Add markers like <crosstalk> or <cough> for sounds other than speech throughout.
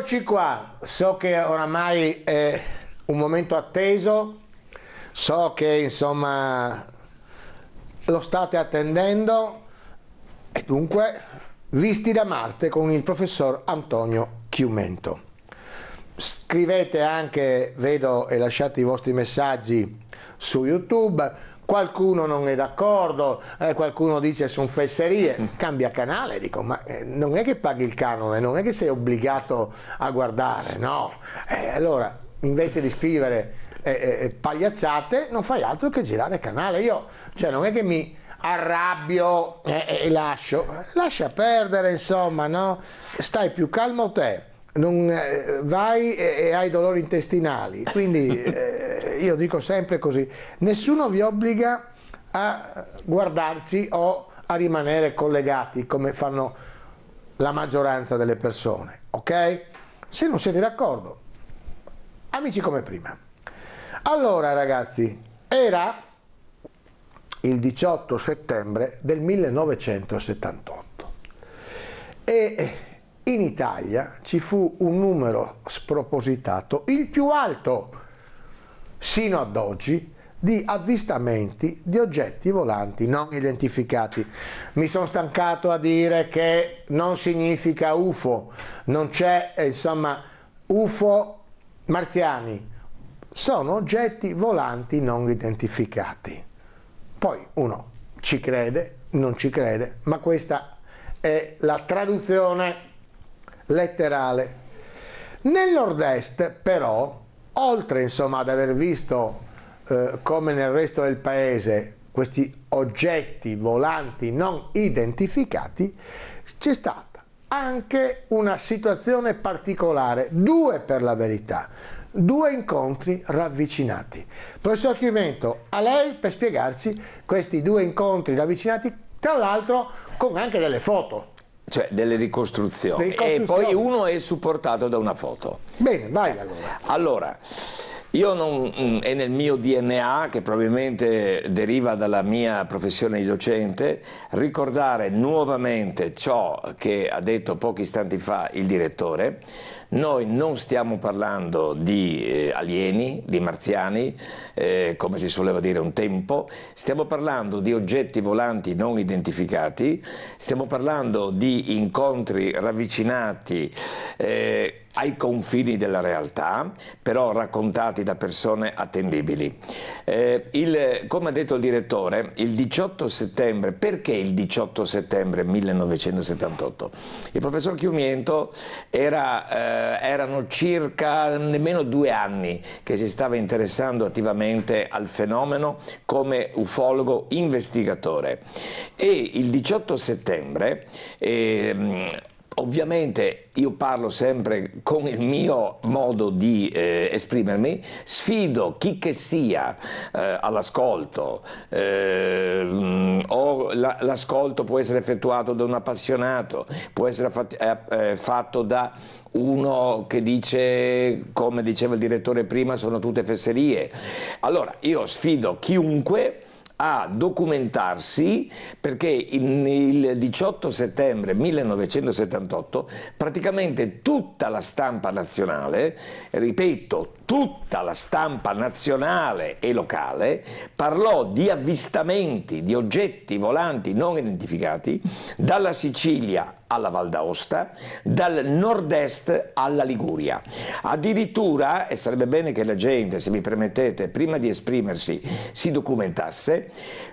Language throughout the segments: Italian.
Eccoci qua, so che oramai è un momento atteso, so che insomma lo state attendendo e dunque Visti da Marte con il professor Antonio Chiumento. Scrivete anche, vedo e lasciate i vostri messaggi su YouTube, qualcuno non è d'accordo, eh, qualcuno dice sono fesserie, mm. cambia canale, dico ma eh, non è che paghi il canone, non è che sei obbligato a guardare, no. Eh, allora invece di scrivere eh, eh, eh, pagliacciate non fai altro che girare canale, io cioè non è che mi arrabbio e lascio, lascia perdere insomma, no? stai più calmo te non eh, vai e, hai dolori intestinali, quindi <laughs> eh, io dico sempre così, nessuno vi obbliga a guardarsi o a rimanere collegati come fanno la maggioranza delle persone, ok? Se non siete d'accordo, amici come prima. Allora ragazzi, era il 18 settembre del 1978 e in Italia ci fu un numero spropositato, il più alto sino ad oggi, di avvistamenti di oggetti volanti non identificati. Mi sono stancato a dire che non significa UFO, non c'è eh, insomma UFO marziani, sono oggetti volanti non identificati. Poi uno ci crede, non ci crede, ma questa è la traduzione letterale. Nel nord-est però, oltre insomma, ad aver visto eh, come nel resto del paese questi oggetti volanti non identificati, c'è stata anche una situazione particolare, due per la verità, due incontri ravvicinati. Professor Chimento, a lei per spiegarci questi due incontri ravvicinati, tra l'altro con anche delle foto. Cioè, delle ricostruzioni. E poi uno è supportato da una foto. Bene, vai allora. Allora, io non, mm, è nel mio DNA, che probabilmente deriva dalla mia professione di docente, ricordare nuovamente ciò che ha detto pochi istanti fa il direttore, noi non stiamo parlando di eh, alieni, di marziani, eh, come si soleva dire un tempo, stiamo parlando di oggetti volanti non identificati, stiamo parlando di incontri ravvicinati eh, ai confini della realtà, però raccontati da persone attendibili. Eh, il, come ha detto il direttore, il 18 settembre, perché il 18 settembre 1978? Il professor Chiumiento era... Eh, eh, erano circa nemmeno due anni che si stava interessando attivamente al fenomeno come ufologo investigatore e il 18 settembre eh, ovviamente io parlo sempre con il mio modo di eh, esprimermi, sfido chi che sia eh, all'ascolto, eh, o l'ascolto può essere effettuato da un appassionato, può essere eh, eh, fatto da uno che dice, come diceva il direttore prima, sono tutte fesserie. Allora io sfido chiunque a documentarsi perché il 18 settembre 1978 praticamente tutta la stampa nazionale, ripeto, tutta la stampa nazionale e locale parlò di avvistamenti di oggetti volanti non identificati dalla Sicilia alla Val d'Aosta, dal nord-est alla Liguria. Addirittura, e sarebbe bene che la gente, se mi permettete, prima di esprimersi, si documentasse,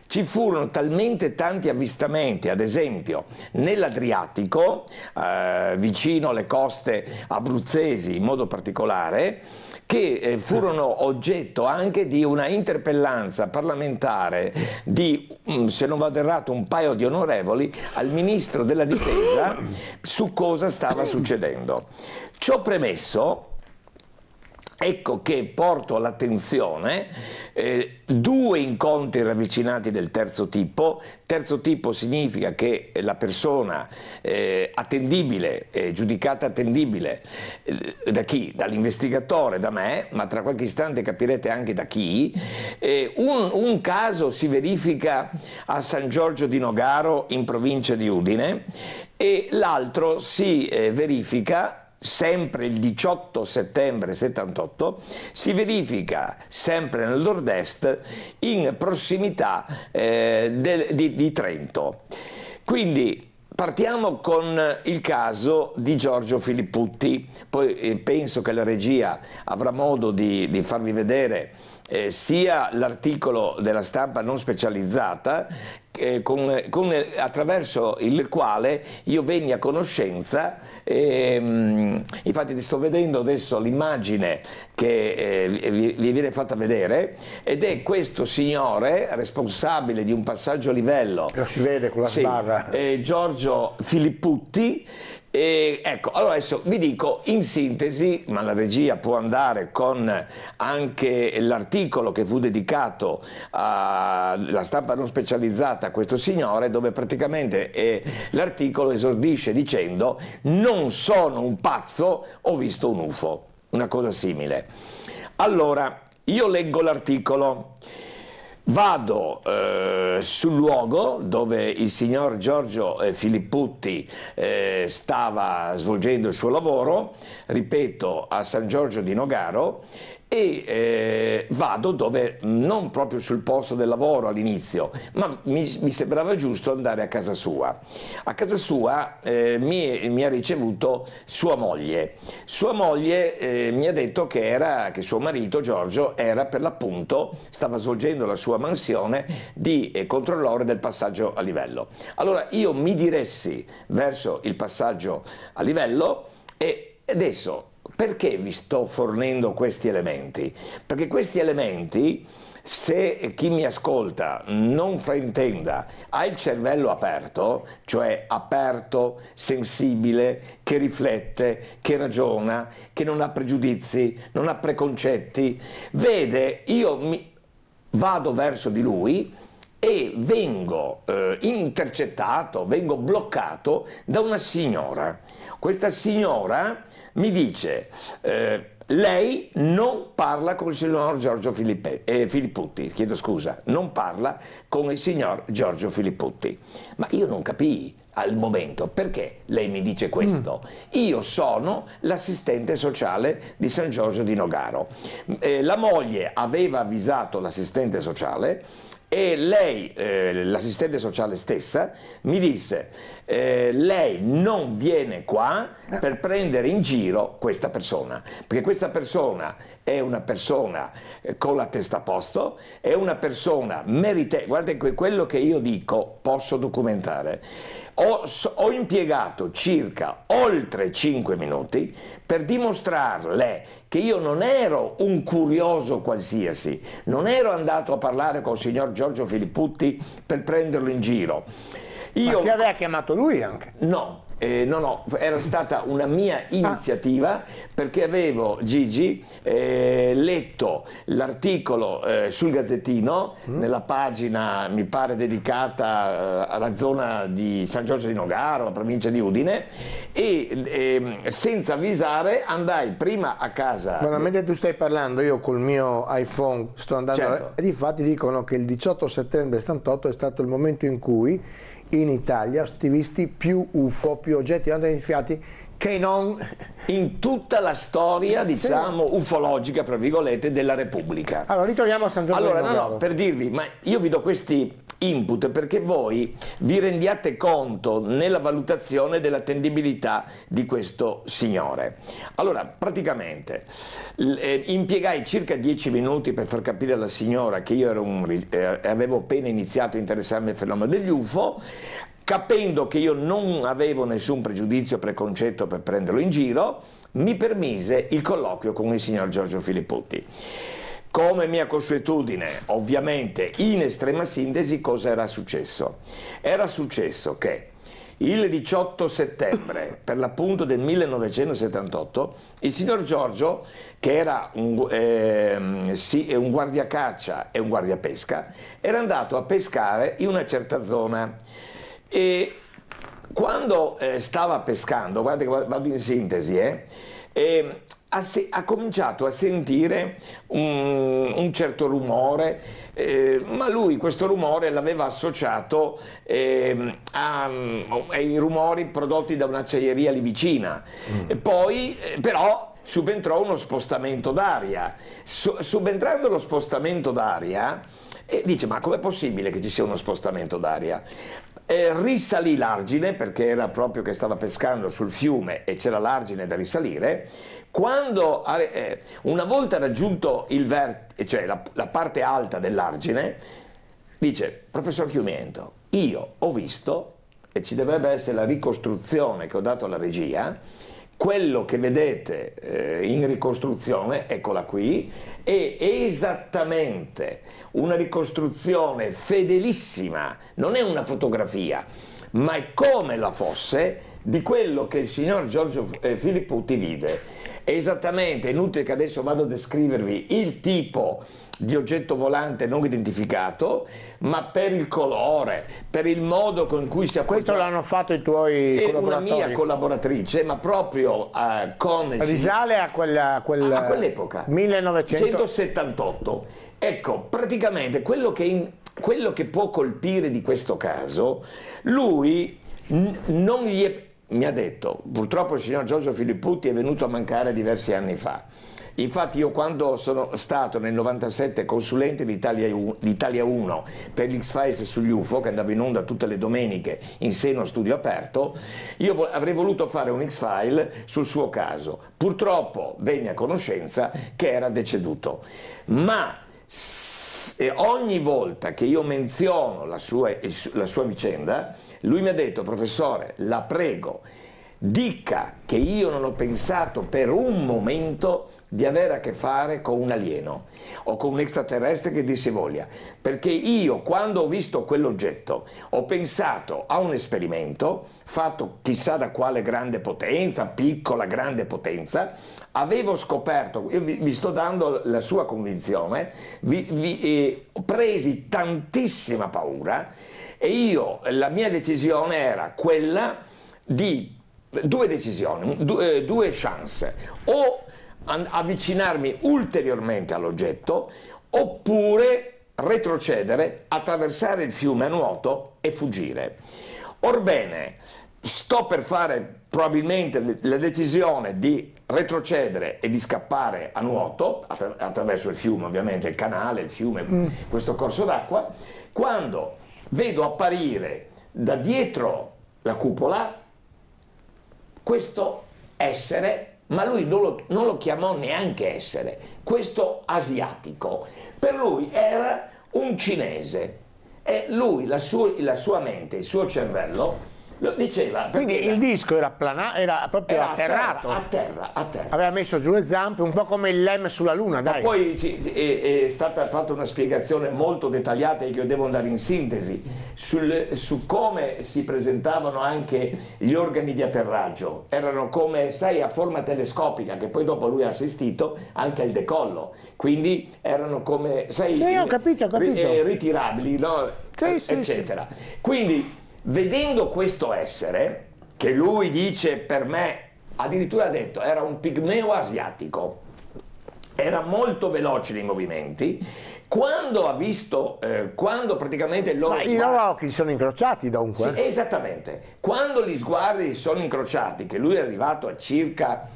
ci furono talmente tanti avvistamenti, ad esempio nell'Adriatico, eh, vicino alle coste abruzzesi in modo particolare, che eh, furono oggetto anche di una interpellanza parlamentare di, mm, se non vado errato, un paio di onorevoli al Ministro della Difesa su cosa stava succedendo. Ciò premesso, Ecco che porto all'attenzione eh, due incontri ravvicinati del terzo tipo. Terzo tipo significa che la persona eh, attendibile, eh, giudicata attendibile, eh, da chi? Dall'investigatore, da me, ma tra qualche istante capirete anche da chi. Un, un, caso si verifica a San Giorgio di Nogaro in provincia di Udine e l'altro si eh, verifica sempre il 18 settembre 78, si verifica sempre nel nord-est in prossimità eh, de, di, di Trento. Quindi Partiamo con il caso di Giorgio Filipputti, poi eh, penso che la regia avrà modo di, di farvi vedere eh, sia l'articolo della stampa non specializzata eh, con, con, attraverso il quale io venni a conoscenza e, ehm, infatti ti sto vedendo adesso l'immagine che eh, vi, viene fatta vedere ed è questo signore responsabile di un passaggio a livello lo si vede con la sì, sbarra eh, Giorgio Filipputti e ecco, allora adesso vi dico in sintesi, ma la regia può andare con anche l'articolo che fu dedicato alla stampa non specializzata a questo signore, dove praticamente eh, l'articolo esordisce dicendo non sono un pazzo, ho visto un UFO, una cosa simile. Allora, io leggo l'articolo. Vado eh, sul luogo dove il signor Giorgio eh, Filipputti eh, stava svolgendo il suo lavoro, ripeto, a San Giorgio di Nogaro, e eh, vado dove non proprio sul posto del lavoro all'inizio, ma mi, mi, sembrava giusto andare a casa sua. A casa sua eh, mi, mi, ha ricevuto sua moglie. Sua moglie eh, mi ha detto che, era, che, suo marito Giorgio era per l'appunto, stava svolgendo la sua mansione di eh, controllore del passaggio a livello. Allora io mi diressi verso il passaggio a livello e adesso perché vi sto fornendo questi elementi? Perché questi elementi, se chi mi ascolta non fraintenda, ha il cervello aperto, cioè aperto, sensibile, che riflette, che ragiona, che non ha pregiudizi, non ha preconcetti, vede, io mi vado verso di lui e vengo eh, intercettato, vengo bloccato da una signora. Questa signora mi dice eh, lei non parla con il signor Giorgio Filippe, eh, Filipputti, chiedo scusa, non parla con il signor Giorgio Filipputti. Ma io non capii al momento perché lei mi dice questo. Mm. Io sono l'assistente sociale di San Giorgio di Nogaro. Eh, la moglie aveva avvisato l'assistente sociale e lei, eh, l'assistente sociale stessa, mi disse eh, lei non viene qua per prendere in giro questa persona, perché questa persona è una persona eh, con la testa a posto, è una persona meritevole, guardate quello che io dico posso documentare ho, ho impiegato circa oltre 5 minuti per dimostrarle che io non ero un curioso qualsiasi, non ero andato a parlare con il signor Giorgio Filipputti per prenderlo in giro. Io... Ma ti aveva chiamato lui anche? No, eh, no, no, era stata una mia ah. iniziativa ah. perché avevo, Gigi, eh, letto l'articolo eh, sul Gazzettino, mm. nella pagina, mi pare, dedicata eh, alla zona di San Giorgio di Nogaro, la provincia di Udine, e ehm, senza avvisare andai prima a casa. Ma mentre tu stai parlando, io col mio iPhone sto andando... Certo. A... E infatti dicono che il 18 settembre 78 è stato il momento in cui in Italia attivisti più UFO, più oggetti non identificati che non... In tutta la storia, diciamo, sì. ufologica, fra virgolette, della Repubblica. Allora, ritorniamo a San Giorgio. Allora, no, no, per dirvi, ma io vi do questi input perché voi vi rendiate conto nella valutazione dell'attendibilità di questo signore. Allora, praticamente eh, impiegai circa 10 minuti per far capire alla signora che io un, eh, avevo appena iniziato a interessarmi al fenomeno degli UFO, capendo che io non avevo nessun pregiudizio preconcetto per prenderlo in giro, mi permise il colloquio con il signor Giorgio Filipputti. Come mia consuetudine, ovviamente, in estrema sintesi cosa era successo? Era successo che il 18 settembre, per l'appunto del 1978, il signor Giorgio, che era un, eh, sì, un guardiacaccia e un guardiapesca, era andato a pescare in una certa zona e quando eh, stava pescando, guardate che vado in sintesi, eh, e ehm, ha, se, ha cominciato a sentire un, un certo rumore, eh, ma lui questo rumore l'aveva associato eh, a, mm, ai rumori prodotti da un'acciaieria lì vicina. Mm. Poi eh, però subentrò uno spostamento d'aria. Su, subentrando lo spostamento d'aria, eh, dice ma com'è possibile che ci sia uno spostamento d'aria? Eh, risalì l'argine perché era proprio che stava pescando sul fiume e c'era l'argine da risalire quando, eh, una volta raggiunto ver- cioè la, la parte alta dell'argine, dice, professor Chiumiento, io ho visto, e ci dovrebbe essere la ricostruzione che ho dato alla regia, quello che vedete eh, in ricostruzione, eccola qui, è esattamente una ricostruzione fedelissima, non è una fotografia, ma è come la fosse di quello che il signor Giorgio eh, Filipputi vide. È esattamente, è inutile che adesso vado a descrivervi il tipo di oggetto volante non identificato, ma per il colore, per il modo con cui si appoggia. Questo l'hanno fatto i tuoi e una mia collaboratrice, ma proprio eh, con... Risale a, quella, quella... a quell'epoca. 1978. Ecco, praticamente quello che, in, quello che, può colpire di questo caso, lui non gli è... Mi ha detto, purtroppo il signor Giorgio Filipputti è venuto a mancare diversi anni fa, Infatti io quando sono stato nel 97 consulente di Italia 1 per l'X Files sugli UFO, che andava in onda tutte le domeniche in seno a studio aperto, io avrei voluto fare un X File sul suo caso. Purtroppo venne a conoscenza che era deceduto. Ma e ogni volta che io menziono la sua, la sua vicenda, lui mi ha detto, professore, la prego, dica che io non ho pensato per un momento di avere a che fare con un alieno o con un extraterrestre che dir si voglia, perché io quando ho visto quell'oggetto ho pensato a un esperimento fatto chissà da quale grande potenza, piccola grande potenza, avevo scoperto, io vi, vi sto dando la sua convinzione, vi, vi, eh, presi tantissima paura e io la mia decisione era quella di due decisioni, due, eh, due chance, o avvicinarmi ulteriormente all'oggetto oppure retrocedere, attraversare il fiume a nuoto e fuggire. Orbene, sto per fare probabilmente la decisione di retrocedere e di scappare a nuoto, attra- attraverso il fiume ovviamente, il canale, il fiume, mm. questo corso d'acqua, quando vedo apparire da dietro la cupola questo essere ma lui non lo, non lo chiamò neanche essere, questo asiatico. Per lui era un cinese e lui, la sua, la sua mente, il suo cervello lo diceva. Quindi era, il disco era, plana, era proprio era atterrato. A terra, a terra, Aveva messo giù le zampe, un po' come il lem sulla luna, dai. Ma poi è, è, stata fatta una spiegazione molto dettagliata e io devo andare in sintesi sul, su come si presentavano anche gli organi di atterraggio. Erano come, sai, a forma telescopica, che poi dopo lui ha assistito anche al decollo. Quindi erano come, sai, sì, ho capito, ho capito. Eh, ritirabili, no? sì, eccetera. Sì, sì. Quindi Vedendo questo essere, che lui dice per me, addirittura ha detto, era un pigmeo asiatico, era molto veloce nei movimenti, quando ha visto, eh, quando praticamente loro Ma i loro occhi sono incrociati dunque. Sì, esattamente. Quando gli sguardi sono incrociati, che lui è arrivato a circa,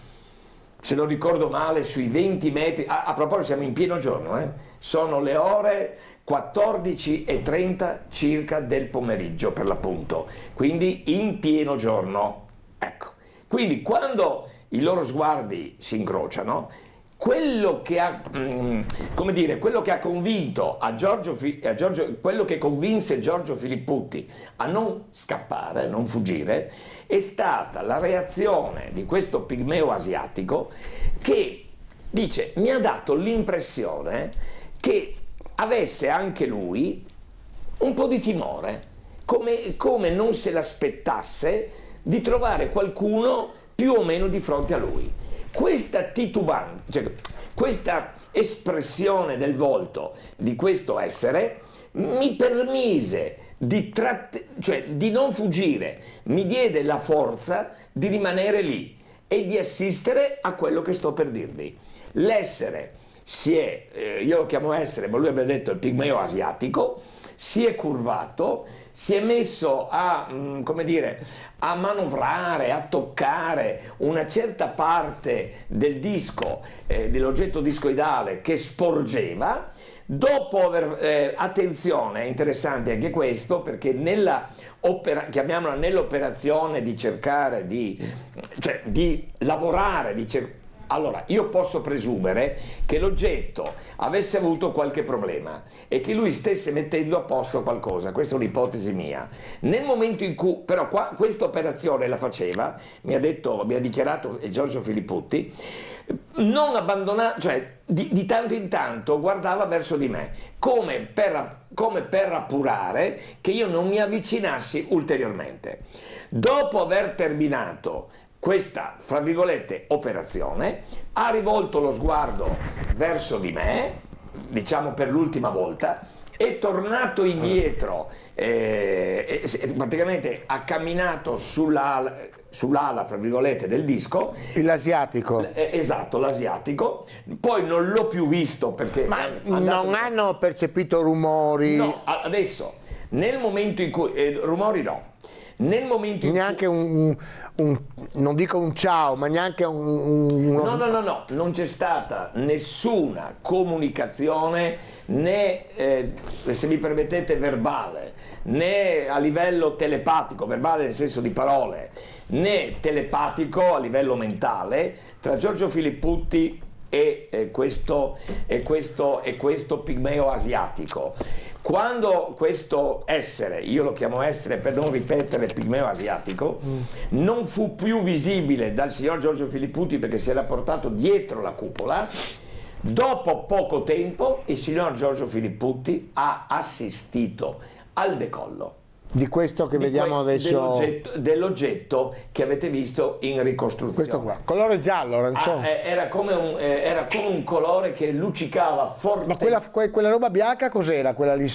se non ricordo male, sui 20 metri, a, a proposito siamo in pieno giorno, eh? sono le ore 14.30 circa del pomeriggio per l'appunto, quindi in pieno giorno. Ecco, quindi quando i loro sguardi si incrociano, quello che ha, mm, come dire, quello che ha convinto a Giorgio, a Giorgio, quello che convinse Giorgio Filipputti a non scappare, a non fuggire, è stata la reazione di questo pigmeo asiatico che dice mi ha dato l'impressione che avesse anche lui un po' di timore, come, come non se l'aspettasse di trovare qualcuno più o meno di fronte a lui. Questa titubanza, cioè, questa espressione del volto di questo essere mi permise di, tratt- cioè, di non fuggire, mi diede la forza di rimanere lì e di assistere a quello che sto per dirvi. L'essere si è, eh, io lo chiamo essere, ma lui aveva detto il pigmeo asiatico, si è curvato, si è messo a, mh, mm, dire, a manovrare, a toccare una certa parte del disco, eh, dell'oggetto discoidale che sporgeva, dopo aver, eh, attenzione, è interessante anche questo, perché nella opera, chiamiamola nell'operazione di cercare di, cioè di lavorare, di cercare, allora, io posso presumere che l'oggetto avesse avuto qualche problema e che lui stesse mettendo a posto qualcosa, questa è un'ipotesi mia. Nel momento in cui, però qua, questa operazione la faceva, mi ha, detto, mi ha dichiarato Giorgio Filipputti, non abbandonava, cioè di, di, tanto in tanto guardava verso di me, come per, come per appurare che io non mi avvicinassi ulteriormente. Dopo aver terminato questa, fra virgolette, operazione, ha rivolto lo sguardo verso di me, diciamo per l'ultima volta, è tornato indietro, eh, praticamente ha camminato sulla, sull'ala, fra virgolette, del disco. L'asiatico. Eh, esatto, l'asiatico. Poi non l'ho più visto perché... Ma non hanno percepito rumori? No, adesso, nel momento in cui... Eh, rumori no, nel momento in neanche cui... Un, un, non dico un ciao, ma neanche un... un uno... No, no, no, no, non c'è stata nessuna comunicazione né, eh, se mi permettete, verbale, né a livello telepatico, verbale nel senso di parole, né telepatico a livello mentale tra Giorgio Filipputti e, eh, questo, e, questo, e questo pigmeo asiatico. Quando questo essere, io lo chiamo essere per non ripetere pigmeo asiatico, mm. non fu più visibile dal signor Giorgio Filipputi perché si era portato dietro la cupola, dopo poco tempo il signor Giorgio Filipputi ha assistito al decollo di questo che di vediamo que adesso dell'oggetto, dell'oggetto, che avete visto in ricostruzione questo qua colore giallo arancione ah, eh, era, come un, eh, era, come un, colore che luccicava forte ma quella, quella roba bianca cos'era quella lì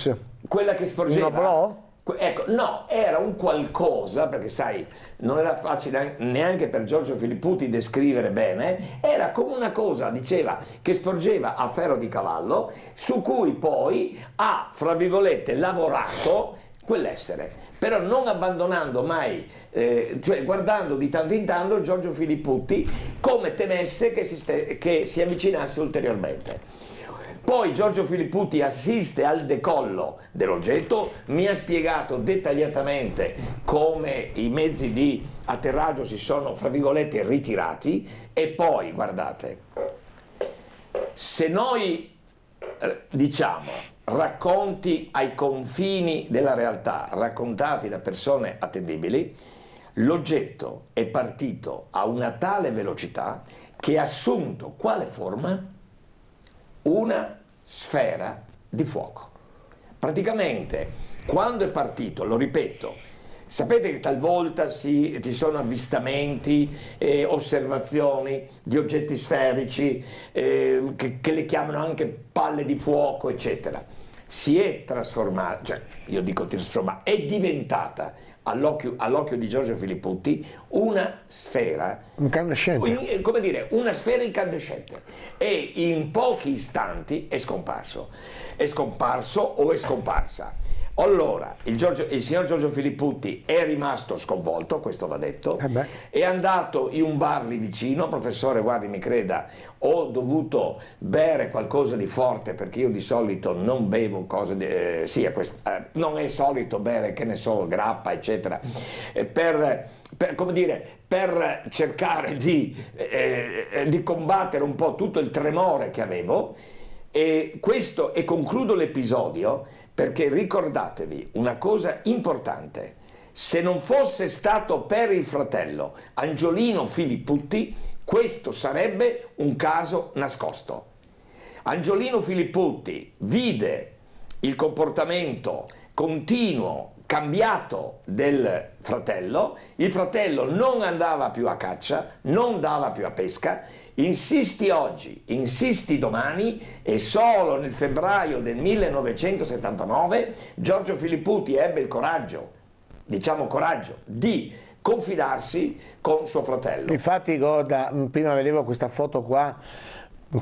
quella che sporgeva un oblò? Ecco, no, era un qualcosa, perché sai, non era facile neanche per Giorgio Filipputi descrivere bene, era come una cosa, diceva, che sporgeva a ferro di cavallo, su cui poi ha, fra virgolette, lavorato quell'essere però non abbandonando mai, eh, cioè guardando di tanto in tanto Giorgio Filipputti come temesse che si, che si, avvicinasse ulteriormente. Poi Giorgio Filipputti assiste al decollo dell'oggetto, mi ha spiegato dettagliatamente come i mezzi di atterraggio si sono, fra virgolette, ritirati e poi, guardate, se noi eh, diciamo racconti ai confini della realtà, raccontati da persone attendibili, l'oggetto è partito a una tale velocità che ha assunto quale forma? Una sfera di fuoco. Praticamente, quando è partito, lo ripeto, Sapete che talvolta si, ci sono avvistamenti, eh, osservazioni di oggetti sferici eh, che, che le chiamano anche palle di fuoco, eccetera si è trasformata, cioè io dico trasformata, è diventata all'occhio, all'occhio di Giorgio Filipputti una sfera incandescente. Eh, come dire, una sfera incandescente e in pochi istanti è scomparso. È scomparso o è scomparsa. Allora, il, Giorgio, il, signor Giorgio Filipputti è rimasto sconvolto, questo va detto, eh è andato in un bar lì vicino, professore guardi mi creda, ho dovuto bere qualcosa di forte perché io di solito non bevo cose, di, eh, sì, quest, eh, non è solito bere, che ne so, grappa eccetera, eh, per, per, come dire, per cercare di, eh, eh, di combattere un po' tutto il tremore che avevo e questo, e concludo l'episodio, perché ricordatevi una cosa importante, se non fosse stato per il fratello Angiolino Filipputti, questo sarebbe un caso nascosto. Angiolino Filipputti vide il comportamento continuo, cambiato del fratello, il fratello non andava più a caccia, non dava più a pesca Insisti oggi, insisti domani e solo nel febbraio del 1979 Giorgio Filipputi ebbe il coraggio, diciamo coraggio, di confidarsi con suo fratello. Infatti Goda, prima vedevo questa foto qua,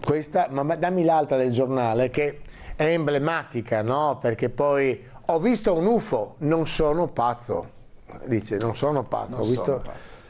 questa, ma dammi l'altra del giornale che è emblematica, no? Perché poi ho visto un UFO, non sono pazzo, dice, non sono pazzo, non ho visto... Sono pazzo.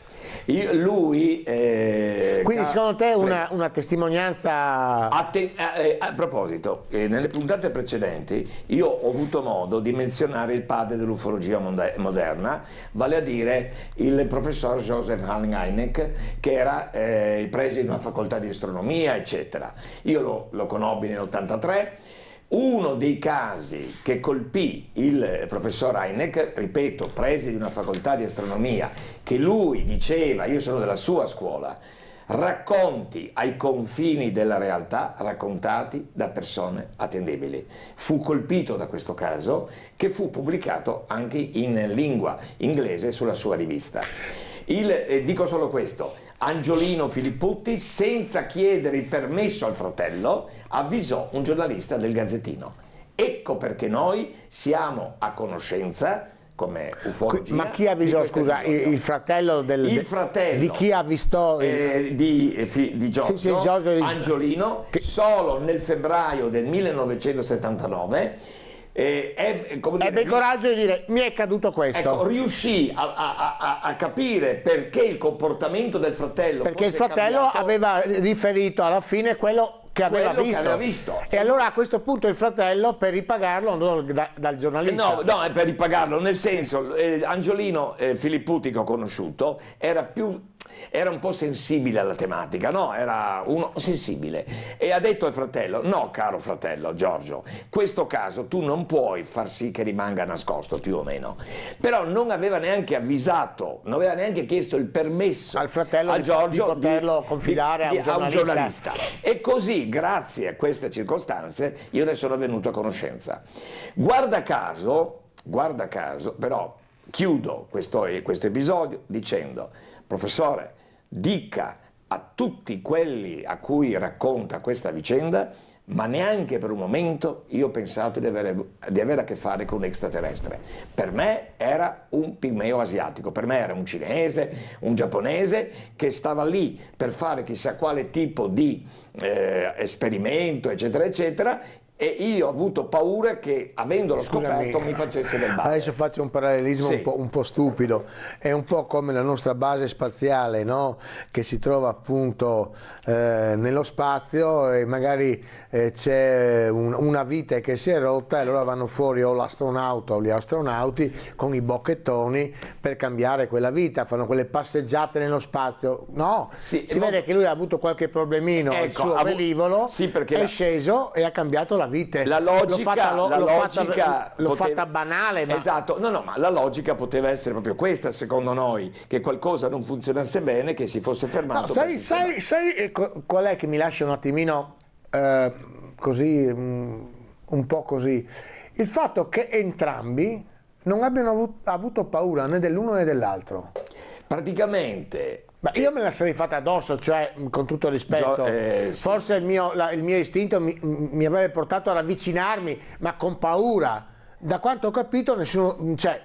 Io, lui... Eh, Quindi secondo te una, una testimonianza... A, te, a, a proposito, eh, nelle puntate precedenti io ho avuto modo di menzionare il padre dell'ufologia moderna, vale a dire il professor Joseph Hahn Heineck, che era eh, il preside di una facoltà di astronomia, eccetera. Io lo, lo conobbi nell'83 uno dei casi che colpì il professor Heineck, ripeto, prese di una facoltà di astronomia, che lui diceva, io sono della sua scuola, racconti ai confini della realtà raccontati da persone attendibili. Fu colpito da questo caso che fu pubblicato anche in lingua inglese sulla sua rivista. Il, eh, dico solo questo, Angiolino Filipputti, senza chiedere il permesso al fratello, avvisò un giornalista del Gazzettino. Ecco perché noi siamo a conoscenza come ufologia. Ma chi avvisò, scusa, il, il fratello del... Il fratello. Di chi avvistò... Eh, di, eh, fi, di Giorgio, sì, Giorgio Angiolino, che... solo nel febbraio del 1979 eh, ebbe, dire, ebbe il coraggio di dire mi è caduto questo ecco, riuscì a, a, a, a, capire perché il comportamento del fratello perché il fratello cambiato, aveva riferito alla fine quello che aveva, visto. Che aveva visto. e allora a questo punto il fratello per ripagarlo andò da, dal eh, giornalista no, no è per ripagarlo nel senso eh, Angiolino eh, ho conosciuto era più era un po' sensibile alla tematica, no? Era uno sensibile e ha detto al fratello, no caro fratello Giorgio, questo caso tu non puoi far sì che rimanga nascosto più o meno, però non aveva neanche avvisato, non aveva neanche chiesto il permesso al fratello a di, Giorgio di poterlo di, confidare di, a, un a un giornalista. E così, grazie a queste circostanze, io ne sono venuto a conoscenza. Guarda caso, guarda caso, però chiudo questo, questo episodio dicendo professore, dica a tutti quelli a cui racconta questa vicenda, ma neanche per un momento io ho pensato di avere, di avere a che fare con un extraterrestre. Per me era un pigmeo asiatico, per me era un cinese, un giapponese che stava lì per fare chissà quale tipo di eh, esperimento, eccetera, eccetera, e io ho avuto paura che avendolo scoperto mi facesse del male. Adesso faccio un parallelismo sì. un, po', un, po', stupido, è un po' come la nostra base spaziale no? che si trova appunto eh, nello spazio e magari eh, c'è un, una vite che si è rotta e allora vanno fuori o l'astronauta o gli astronauti con i bocchettoni per cambiare quella vita, fanno quelle passeggiate nello spazio, no, sì, si vede non... che lui ha avuto qualche problemino ecco, al suo velivolo, avu... sì, è la... sceso e ha cambiato la vita vite. La logica, l'ho fatta, poteva, fatta banale. Ma... Esatto, no, no, ma la logica poteva essere proprio questa, secondo noi, che qualcosa non funzionasse bene, che si fosse fermato. No, sai, sai, sai, eh, qual è che mi lascia un attimino eh, così, mm, un po' così? Il fatto che entrambi non abbiano avuto paura né dell'uno né dell'altro. Praticamente Beh, io me la sarei fatta addosso, cioè, con tutto rispetto. Gio, eh, sì. Forse il mio, la, il mio istinto mi, mi, avrebbe portato ad avvicinarmi, ma con paura. Da quanto ho capito, nessuno. Cioè,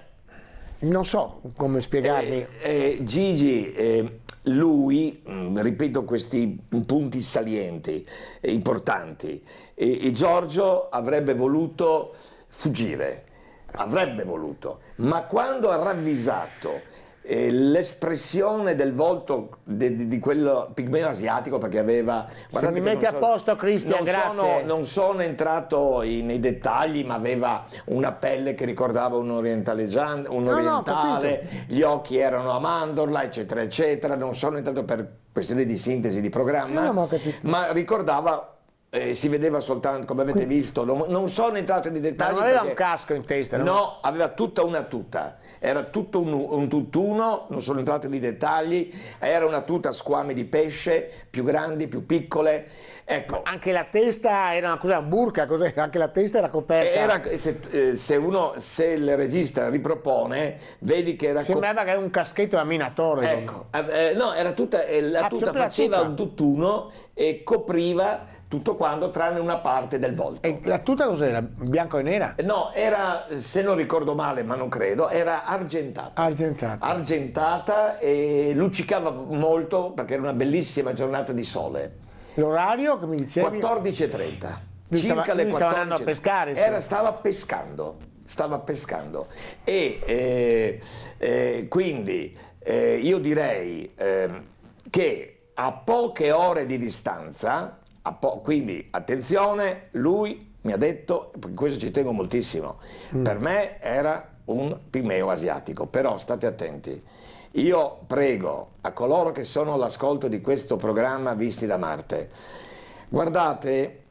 non so come spiegarmi. Eh, eh, Gigi, eh, lui, ripeto questi punti salienti, eh, importanti, e, e Giorgio avrebbe voluto fuggire, avrebbe voluto, ma quando ha ravvisato eh, l'espressione del volto de, de, di quello pigmeo asiatico perché aveva... Se mi metti a sono, posto Cristian, grazie. Sono, non sono entrato in, nei dettagli ma aveva una pelle che ricordava un, orientaleggiante, un ah, orientale, no, gli occhi erano a mandorla eccetera eccetera, non sono entrato per questione di sintesi di programma, no, ma ricordava eh, si vedeva soltanto, come avete Quindi, visto, non, non sono entrato nei dettagli. Ma non aveva perché, un casco in testa? No, no aveva tutta una tuta era tutto un, un tutt'uno, non sono entrato nei dettagli, era una tuta a squame di pesce, più grandi, più piccole. Ecco. Anche la testa era una cosa burca, anche la testa era coperta. Era, se, eh, se, uno, se il regista ripropone, vedi che era... Sembrava che era un caschetto a minatore. Ecco, eh, eh, no, era tutta, eh, la ah, tuta faceva la tuta. un tutt'uno e copriva tutto quanto tranne una parte del volto. E la tuta cos'era? Bianco e nera? No, era, se non ricordo male, ma non credo, era argentata. Argentata. Argentata e luccicava molto perché era una bellissima giornata di sole. L'orario che mi dicevi? 14.30. Circa le 14. Stava a pescare. Era, stava pescando, stava pescando. E eh, eh, quindi eh, io direi ehm, che a poche ore di distanza quindi attenzione, lui mi ha detto, questo ci tengo moltissimo, mm. per me era un pimeo asiatico, però state attenti, io prego a coloro che sono all'ascolto di questo programma Visti da Marte, guardate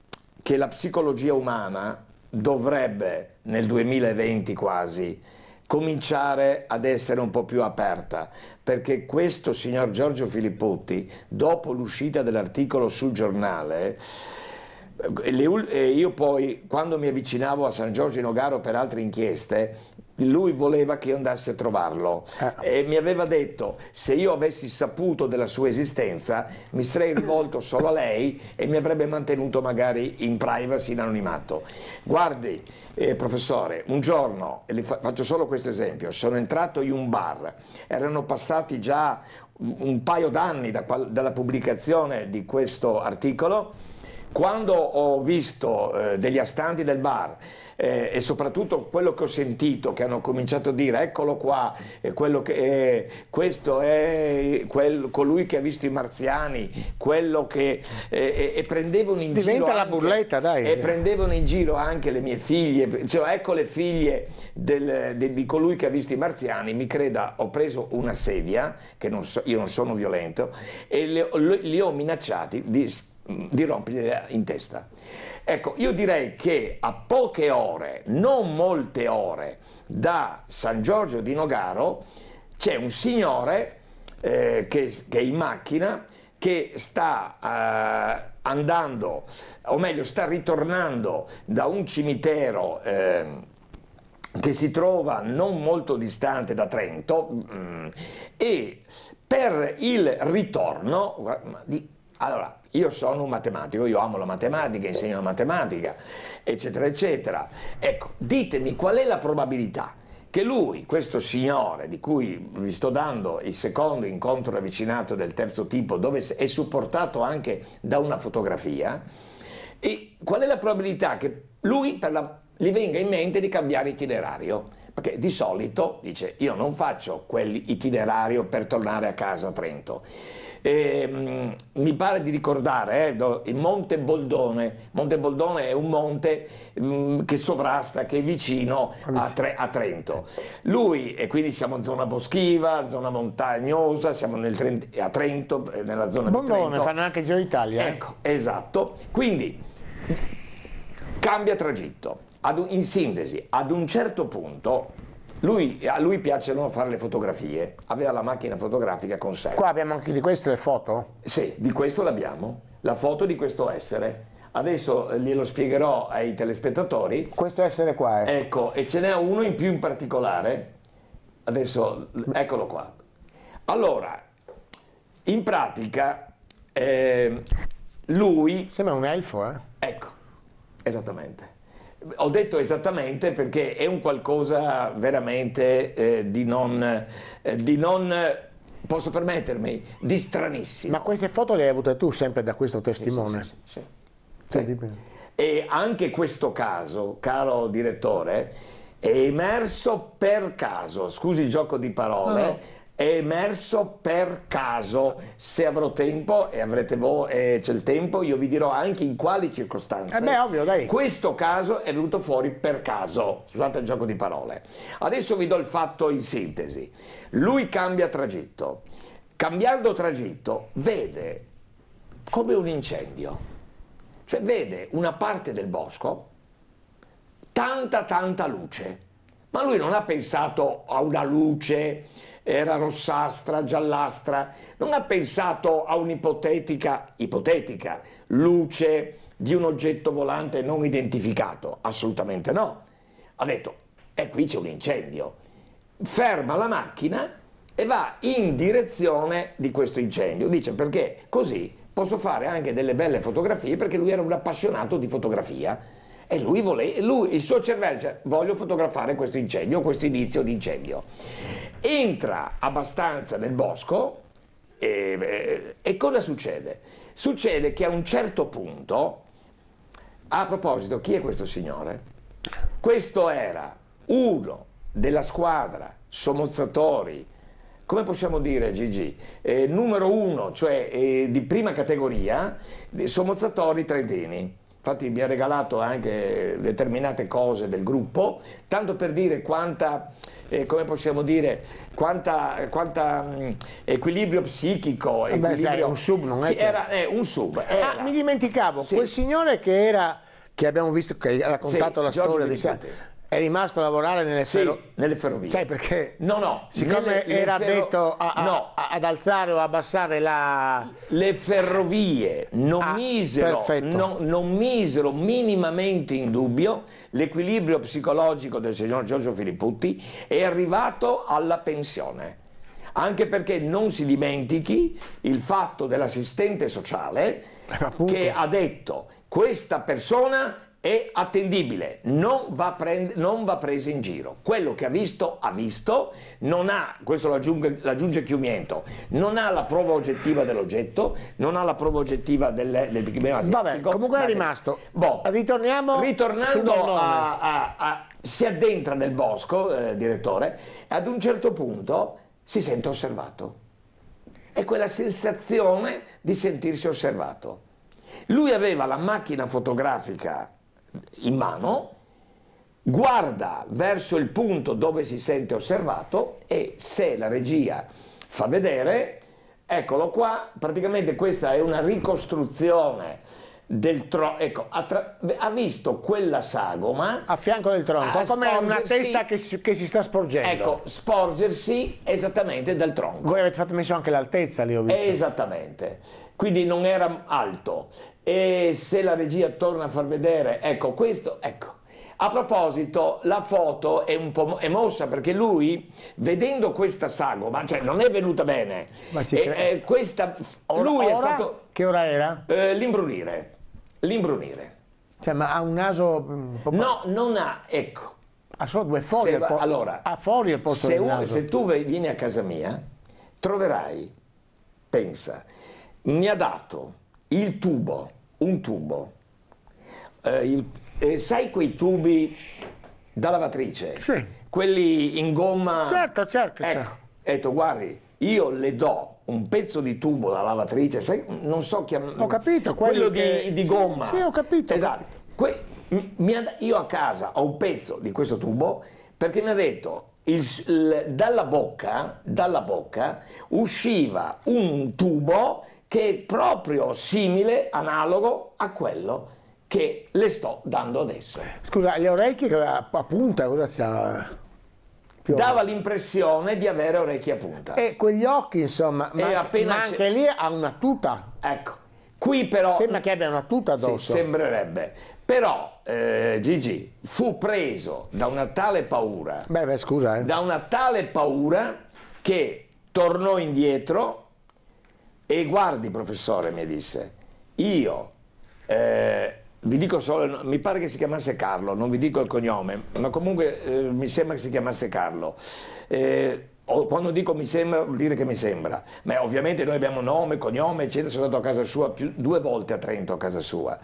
che la psicologia umana dovrebbe nel 2020 quasi cominciare ad essere un po' più aperta, perché questo signor Giorgio Filippotti, dopo l'uscita dell'articolo sul giornale, eh, eh, io poi quando mi avvicinavo a San Giorgio in Nogaro per altre inchieste lui voleva che io andasse a trovarlo ah. e mi aveva detto se io avessi saputo della sua esistenza mi sarei rivolto solo a lei e mi avrebbe mantenuto magari in privacy, in anonimato. Guardi, eh, professore, un giorno, e fa faccio solo questo esempio, sono entrato in un bar, erano passati già un paio d'anni da dalla pubblicazione di questo articolo, quando ho visto eh, degli astanti del bar eh, e soprattutto quello che ho sentito, che hanno cominciato a dire eccolo qua, eh, che, eh, questo è quel, colui che ha visto i marziani, quello che... e prendevano in Diventa giro... Diventa la anche, burletta, dai! E prendevano in giro anche le mie figlie, cioè ecco le figlie del, de, di colui che ha visto i marziani, mi creda, ho preso una sedia, che non so, io non sono violento, e li ho minacciati di sparare di rompere in testa. Ecco, io direi che a poche ore, non molte ore, da San Giorgio di Nogaro c'è un signore eh, che, che, è in macchina che sta eh, andando, o meglio sta ritornando da un cimitero eh, che si trova non molto distante da Trento mh, mm, e per il ritorno, guarda, di, allora, io sono un matematico, io amo la matematica, insegno la matematica, eccetera, eccetera. Ecco, ditemi qual è la probabilità che lui, questo signore di cui vi sto dando il secondo incontro ravvicinato del terzo tipo, dove è supportato anche da una fotografia, qual è la probabilità che lui la, gli venga in mente di cambiare itinerario? Perché di solito dice io non faccio quell'itinerario per tornare a casa a Trento eh, mi pare di ricordare eh, il Monte Boldone. Monte Boldone è un monte mm, che sovrasta, che è vicino a, tre, a, Trento. Lui, e quindi siamo in zona boschiva, zona montagnosa, siamo Trent, a Trento, eh, nella zona Boldone, di Trento. fanno anche Giro Italia. Eh. Ecco, esatto. Quindi cambia tragitto. Un, in sintesi, ad un certo punto lui, a lui piacciono fare le fotografie, aveva la macchina fotografica con sé. Qua abbiamo anche di queste le foto? Sì, di questo l'abbiamo, la foto di questo essere. Adesso eh, glielo spiegherò ai telespettatori. Questo essere qua è. Eh. Ecco, e ce n'è uno in più in particolare. Adesso, eccolo qua. Allora, in pratica, eh, lui... Sembra un elfo, eh? Ecco, esattamente ho detto esattamente perché è un qualcosa veramente eh, di, non, eh, di non posso permettermi, di stranissimo. Ma queste foto le hai avute tu sempre da questo testimone? Sì, sì, sì, sì. E anche questo caso, caro direttore, è emerso per caso, scusi il gioco di parole, no, no è emerso per caso. Se avrò tempo e avrete voi, eh, c'è il tempo, io vi dirò anche in quali circostanze. Eh beh, ovvio, dai. Questo caso è venuto fuori per caso. Scusate il gioco di parole. Adesso vi do il fatto in sintesi. Lui cambia tragitto. Cambiando tragitto, vede come un incendio. Cioè vede una parte del bosco, tanta tanta luce. Ma lui non ha pensato a una luce era rossastra, giallastra, non ha pensato a un'ipotetica, ipotetica, luce di un oggetto volante non identificato, assolutamente no. Ha detto, e eh, qui c'è un incendio. Ferma la macchina e va in direzione di questo incendio. Dice perché così posso fare anche delle belle fotografie perché lui era un appassionato di fotografia e lui, vole, lui il suo cervello dice cioè, voglio fotografare questo incendio, questo inizio di incendio. Entra abbastanza nel bosco e, e cosa succede? Succede che a un certo punto, a proposito, chi è questo signore? Questo era uno della squadra sommozzatori, come possiamo dire Gigi, eh, numero uno, cioè eh, di prima categoria, sommozzatori trentini infatti mi ha regalato anche determinate cose del gruppo, tanto per dire quanta, eh, come possiamo dire, quanta, quanta mh, mm, equilibrio psichico. Vabbè, eh equilibrio... Sai, un sub, non è? Sì, che... era eh, un sub. Ah, era. Ah, mi dimenticavo, sì. quel signore che era che abbiamo visto, che ha raccontato sì, la George storia di San è rimasto a lavorare nelle, sì, ferro... nelle ferrovie. Sai perché? No, no. Siccome nelle, era ferro... detto a, a, no. ad alzare o abbassare la... Le ferrovie non, ah, misero, no, non misero minimamente in dubbio l'equilibrio psicologico del signor Giorgio Filipputti è arrivato alla pensione anche perché non si dimentichi il fatto dell'assistente sociale eh, che ha detto questa persona è attendibile, non va, prend- non va presa in giro. Quello che ha visto, ha visto, non ha, questo lo aggiunge, Chiumiento, non ha la prova oggettiva dell'oggetto, non ha la prova oggettiva del, del pigmeo asiatico. Vabbè, comunque è rimasto. Boh, ritorniamo ritornando a, a, a, si addentra nel bosco, eh, direttore, e ad un certo punto si sente osservato. È quella sensazione di sentirsi osservato. Lui aveva la macchina fotografica in mano, guarda verso il punto dove si sente osservato e se la regia fa vedere, eccolo qua, praticamente questa è una ricostruzione del trono, ecco, ha, ha, visto quella sagoma a fianco del tronco, come una testa che si, che si, sta sporgendo. Ecco, sporgersi esattamente dal tronco. Voi avete fatto messo anche l'altezza lì, ho visto. Esattamente, quindi non era alto e se la regia torna a far vedere, ecco questo, ecco. A proposito, la foto è un po' è mossa perché lui, vedendo questa sagoma, cioè non è venuta bene, Ma ci e, eh, questa, or, lui ora, è stato... Che ora era? Eh, l'imbrunire, l'imbrunire. Cioè, ma ha un naso... Mm, no, non ha, ecco. Ha solo due foglie. Se, po- allora, ha foglie al posto se, un, se tu vieni a casa mia, troverai, pensa, mi ha dato il tubo un tubo. Eh, il, eh, sai quei tubi da lavatrice? Sì. Quelli in gomma? Certo, certo. Ecco, certo. detto, guardi, io le do un pezzo di tubo da lavatrice, sai, non so chiamarlo. Ho capito, quello che... di, di, gomma. Sì, sì, ho capito. Esatto. Que... Mi, mi io a casa ho un pezzo di questo tubo perché mi ha detto il, il, dalla, bocca, dalla bocca usciva un tubo che è proprio simile, analogo a quello che le sto dando adesso. Scusa, le orecchie a punta cosa c'ha? Dava l'impressione di avere orecchie a punta. E quegli occhi, insomma, ma, ma anche lì ha una tuta. Ecco, qui però... Sembra che abbia una tuta addosso. Sì, sembrerebbe. Però eh, Gigi fu preso da una tale paura... Beh, beh, scusa, eh. Da una tale paura che tornò indietro e guardi, professore, mi disse, io eh, vi dico solo, mi pare che si chiamasse Carlo, non vi dico il cognome, ma comunque eh, mi sembra che si chiamasse Carlo. Eh, quando dico mi sembra vuol dire che mi sembra, ma ovviamente noi abbiamo nome, cognome, eccetera, sono andato a casa sua più, due volte a Trento a casa sua.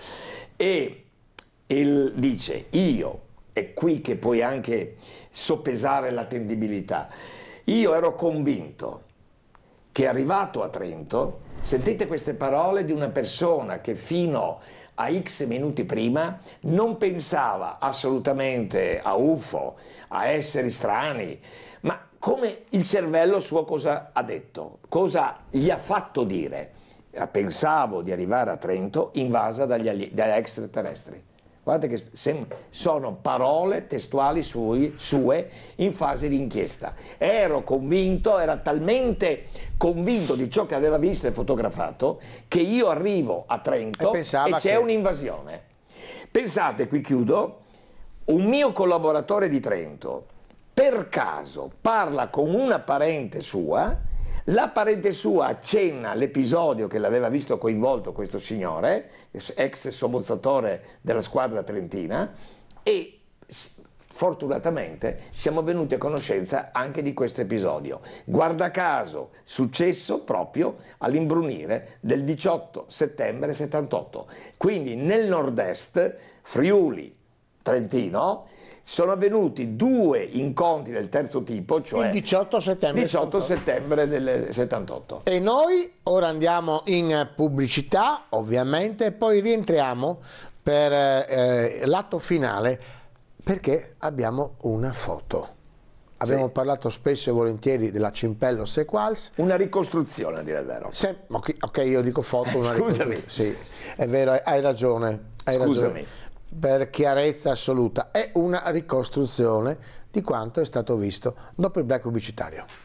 E il, dice, io, è qui che puoi anche soppesare l'attendibilità, io ero convinto che è arrivato a Trento, sentite queste parole di una persona che fino a X minuti prima non pensava assolutamente a UFO, a esseri strani, ma come il cervello suo cosa ha detto, cosa gli ha fatto dire. Pensavo di arrivare a Trento invasa dagli, dagli extraterrestri. Guardate che sono parole testuali sui, sue in fase di inchiesta. Ero convinto, era talmente convinto di ciò che aveva visto e fotografato, che io arrivo a Trento e, e c'è che... un'invasione. Pensate, qui chiudo, un mio collaboratore di Trento per caso parla con una parente sua la parente sua accenna l'episodio che l'aveva visto coinvolto questo signore, ex sobbozzatore della squadra trentina, e fortunatamente siamo venuti a conoscenza anche di questo episodio. Guarda caso, successo proprio all'imbrunire del 18 settembre 78. Quindi nel nord-est, Friuli, Trentino, sono avvenuti due incontri del terzo tipo, cioè il 18 settembre, 18 settembre del 78. E noi ora andiamo in pubblicità, ovviamente, e poi rientriamo per eh, l'atto finale perché abbiamo una foto. Abbiamo sì. parlato spesso e volentieri della Cimpello Sequals. Una ricostruzione, a dire il vero. Se, ok, io dico foto, una eh, Scusami. Sì, è vero, hai ragione. Hai Scusami. Ragione per chiarezza assoluta, è una ricostruzione di quanto è stato visto dopo il black pubblicitario.